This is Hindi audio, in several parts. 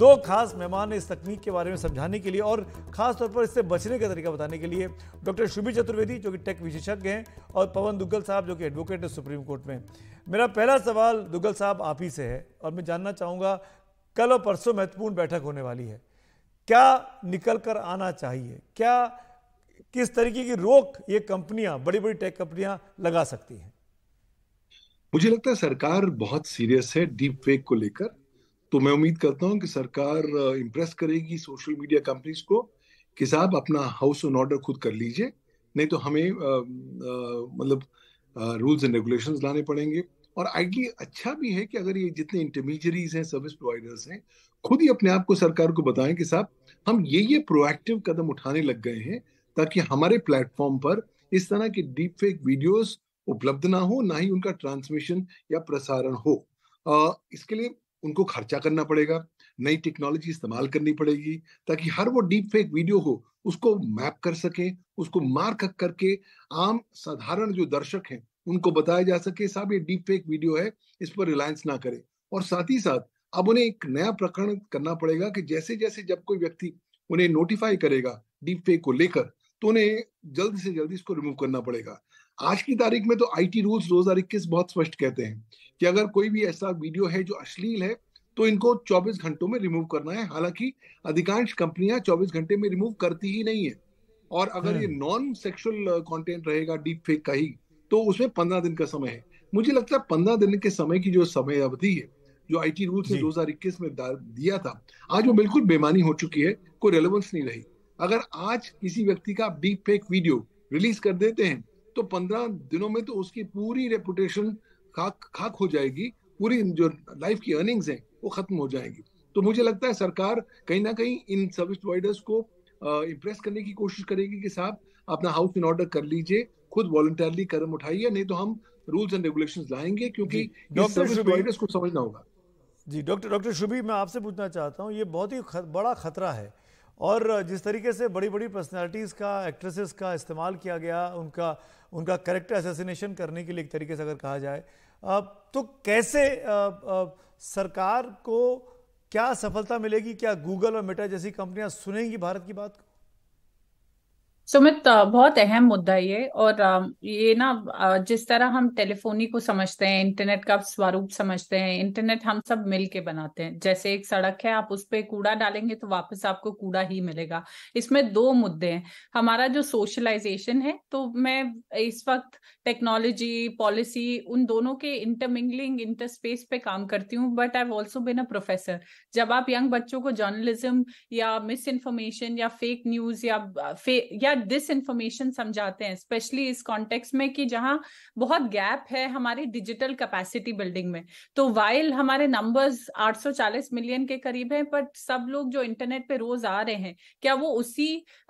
दो खास मेहमान इस तकनीक के बारे में समझाने के लिए और खास तौर पर इससे बचने का तरीका बताने के लिए डॉक्टर शुभी चतुर्वेदी जो कि टेक विशेषज्ञ हैं और पवन दुग्गल साहब जो कि एडवोकेट हैं सुप्रीम कोर्ट में मेरा पहला सवाल दुग्गल साहब आप ही से है और मैं जानना चाहूँगा कल और परसों महत्वपूर्ण बैठक होने वाली है क्या निकल कर आना चाहिए क्या किस तरीके की रोक ये कंपनियां बड़ी बड़ी टेक कंपनियां लगा सकती हैं मुझे लगता है सरकार बहुत सीरियस है डीप फेक को लेकर तो मैं उम्मीद करता हूँ कि सरकार इम्प्रेस करेगी सोशल मीडिया कंपनीज को कि साहब अपना हाउस ऑन ऑर्डर खुद कर लीजिए नहीं तो हमें मतलब रूल्स एंड रेगुलेशन लाने पड़ेंगे और आइडली अच्छा भी है कि अगर ये जितने इंटरमीजरीज हैं सर्विस प्रोवाइडर्स हैं खुद ही अपने आप को सरकार को बताएं कि साहब हम ये ये प्रोएक्टिव कदम उठाने लग गए हैं ताकि हमारे प्लेटफॉर्म पर इस तरह के डीप फेक वीडियोस उपलब्ध ना हो ना ही उनका ट्रांसमिशन या प्रसारण हो आ, इसके लिए उनको खर्चा करना पड़ेगा नई टेक्नोलॉजी इस्तेमाल करनी पड़ेगी ताकि हर वो डीप फेक वीडियो हो उसको मैप कर सके उसको मार्क करके आम साधारण जो दर्शक हैं उनको बताया जा सके साहब ये डीप फेक वीडियो है इस पर रिलायंस ना करें और साथ ही साथ अब उन्हें एक नया प्रकरण करना पड़ेगा कि जैसे जैसे जब कोई व्यक्ति उन्हें नोटिफाई करेगा डीप फेक को लेकर तो उन्हें जल्द से जल्द इसको रिमूव करना पड़ेगा आज की तारीख में तो आईटी रूल्स 2021 बहुत स्पष्ट कहते हैं कि अगर कोई भी ऐसा वीडियो है जो अश्लील है तो इनको 24 घंटों में रिमूव करना है हालांकि अधिकांश कंपनियां 24 घंटे में रिमूव करती ही नहीं है और अगर ये नॉन सेक्सुअल कंटेंट रहेगा डीप फेक का ही तो उसमें पंद्रह दिन का समय है मुझे लगता है पंद्रह दिन के समय की जो समय अवधि है जो आई टी रूल दो हजार इक्कीस में दिया था आज वो बिल्कुल बेमानी हो चुकी है कोई रेलिवेंस नहीं रही अगर आज किसी व्यक्ति का डीप फेक वीडियो रिलीज कर देते हैं तो पंद्रह दिनों में तो उसकी पूरी रेपुटेशन खाक खाक हो जाएगी पूरी जो लाइफ की अर्निंग्स हैं वो खत्म हो जाएंगी तो मुझे लगता है सरकार कहीं ना कहीं इन सर्विस प्रोवाइडर्स को इम्प्रेस करने की कोशिश करेगी कि साहब अपना हाउस इन ऑर्डर कर लीजिए खुद वॉलंटियरली कदम उठाइए नहीं तो हम रूल्स एंड रेगुलेशन लाएंगे क्योंकि सर्विस प्रोवाइडर्स को समझना होगा जी डॉक्टर डॉक्टर शुभी मैं आपसे पूछना चाहता हूँ ये बहुत ही खत, बड़ा खतरा है और जिस तरीके से बड़ी बड़ी पर्सनालिटीज़ का एक्ट्रेसेस का इस्तेमाल किया गया उनका उनका करेक्टर असेसिनेशन करने के लिए एक तरीके से अगर कहा जाए तो कैसे सरकार को क्या सफलता मिलेगी क्या गूगल और मेटा जैसी कंपनियां सुनेंगी भारत की बात को सुमित बहुत अहम मुद्दा ये और ये ना जिस तरह हम टेलीफोनी को समझते हैं इंटरनेट का स्वरूप समझते हैं इंटरनेट हम सब मिल के बनाते हैं जैसे एक सड़क है आप उस पर कूड़ा डालेंगे तो वापस आपको कूड़ा ही मिलेगा इसमें दो मुद्दे हैं हमारा जो सोशलाइजेशन है तो मैं इस वक्त टेक्नोलॉजी पॉलिसी उन दोनों के इंटरमिंगलिंग इंटरस्पेस पे काम करती हूँ but I also bin a professor जब आप यंग बच्चों को जर्नलिज्म या मिस इन्फॉर्मेशन या फेक न्यूज या फे, या दिस इन्फॉर्मेशन समझाते हैं स्पेशली इस कॉन्टेक्स्ट में कि जहां बहुत गैप है हमारी डिजिटल कैपेसिटी बिल्डिंग में तो वाइल हमारे नंबर्स 840 मिलियन के करीब हैं बट सब लोग जो इंटरनेट पे रोज आ रहे हैं क्या वो उसी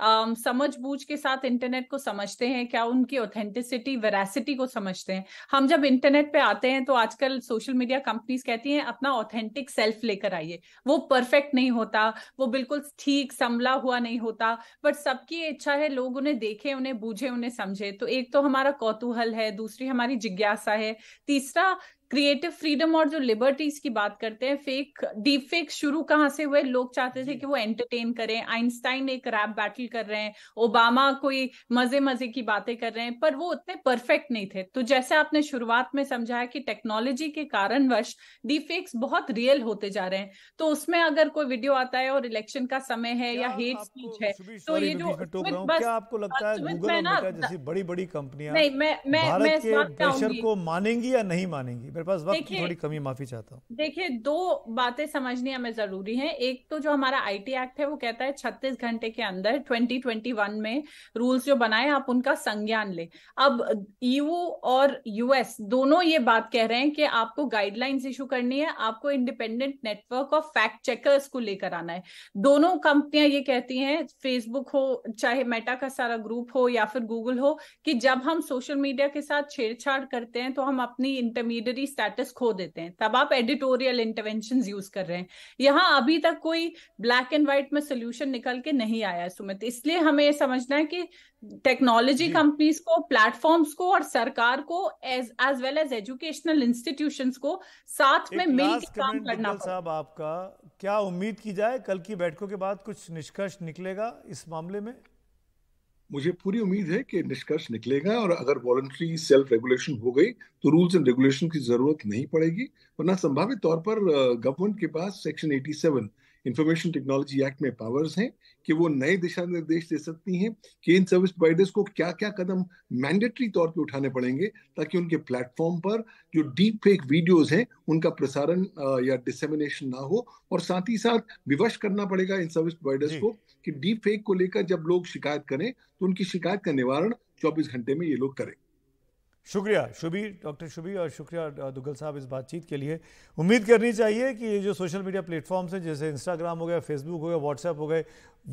um, समझ बूझ के साथ इंटरनेट को समझते हैं क्या उनकी ऑथेंटिसिटी वेरासिटी को समझते हैं हम जब इंटरनेट पे आते हैं तो आजकल सोशल मीडिया कंपनीज कहती हैं अपना ऑथेंटिक सेल्फ लेकर आइए वो परफेक्ट नहीं होता वो बिल्कुल ठीक संभला हुआ नहीं होता बट सबकी इच्छा है लोग उन्हें देखे उन्हें बूझे उन्हें समझे तो एक तो हमारा कौतूहल है दूसरी हमारी जिज्ञासा है तीसरा क्रिएटिव फ्रीडम और जो लिबर्टीज की बात करते हैं फेक डीप फेक शुरू कहाँ से हुए लोग चाहते थे कि वो एंटरटेन करें आइंस्टाइन एक रैप बैटल कर रहे हैं ओबामा कोई मजे मजे की बातें कर रहे हैं पर वो उतने परफेक्ट नहीं थे तो जैसे आपने शुरुआत में समझाया कि टेक्नोलॉजी के कारणवश डीप फेक्स बहुत रियल होते जा रहे हैं तो उसमें अगर कोई वीडियो आता है और इलेक्शन का समय है या हेट स्पीच है तो ये जो बस आपको लगता है बड़ी बड़ी कंपनियां नहीं मैं को मानेंगी या नहीं मानेंगी मेरे पास वक्त की थोड़ी कमी माफी चाहता हूँ देखिए दो बातें समझनी हमें जरूरी है एक तो जो हमारा आईटी एक्ट है वो कहता है छत्तीस घंटे के अंदर 2021 में रूल्स जो बनाए आप उनका संज्ञान ले अब ईयू e और यूएस दोनों ये बात कह रहे हैं कि आपको गाइडलाइंस इशू करनी है आपको independent network of fact checkers को लेकर आना है दोनों कंपनियां ये कहती हैं फेसबुक हो चाहे मेटा का सारा ग्रुप हो या फिर गूगल हो कि जब हम सोशल मीडिया के साथ छेड़छाड़ करते हैं तो हम अपनी इंटरमीडियरी स्टेटस खो देते हैं तब आप एडिटोरियल इंटरवेंशन यूज कर रहे हैं यहाँ अभी तक कोई ब्लैक एंड व्हाइट में सोल्यूशन निकल के नहीं आया है सुमित इसलिए हमें ये समझना है कि टेक्नोलॉजी कंपनीज को प्लेटफॉर्म्स को और सरकार को as as well as educational institutions को साथ में मिल काम करना साहब आपका क्या उम्मीद की जाए कल की बैठकों के बाद कुछ निष्कर्ष निकलेगा इस मामले में मुझे पूरी उम्मीद है कि निष्कर्ष निकलेगा और अगर वॉलंट्री सेल्फ रेगुलेशन हो गई तो रूल्स एंड रेगुलेशन की जरूरत नहीं पड़ेगी वरना संभावित तौर पर गवर्नमेंट uh, के पास सेक्शन 87 इंफॉर्मेशन टेक्नोलॉजी एक्ट में पावर्स हैं कि वो नए दिशा निर्देश दे सकती हैं कि इन सर्विस प्रोवाइडर्स को क्या क्या कदम मैंडेटरी तौर पे उठाने पड़ेंगे ताकि उनके प्लेटफॉर्म पर जो डीप फेक वीडियोस हैं उनका प्रसारण या डिसेमिनेशन ना हो और साथ ही साथ विवश करना पड़ेगा इन सर्विस प्रोवाइडर्स को कि डीप फेक को लेकर जब लोग शिकायत करें तो उनकी शिकायत का निवारण चौबीस घंटे में ये लोग करेंगे शुक्रिया शुभी डॉक्टर शुभी और शुक्रिया दुग्गल साहब इस बातचीत के लिए उम्मीद करनी चाहिए कि ये जो सोशल मीडिया प्लेटफॉर्म्स हैं जैसे इंस्टाग्राम हो गया फेसबुक हो गया व्हाट्सएप हो गए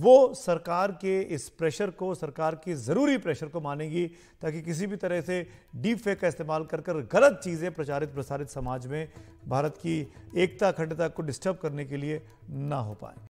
वो सरकार के इस प्रेशर को सरकार के ज़रूरी प्रेशर को मानेगी ताकि किसी भी तरह से डीप फेक का इस्तेमाल कर कर गलत चीज़ें प्रचारित प्रसारित समाज में भारत की एकता अखंडता को डिस्टर्ब करने के लिए ना हो पाए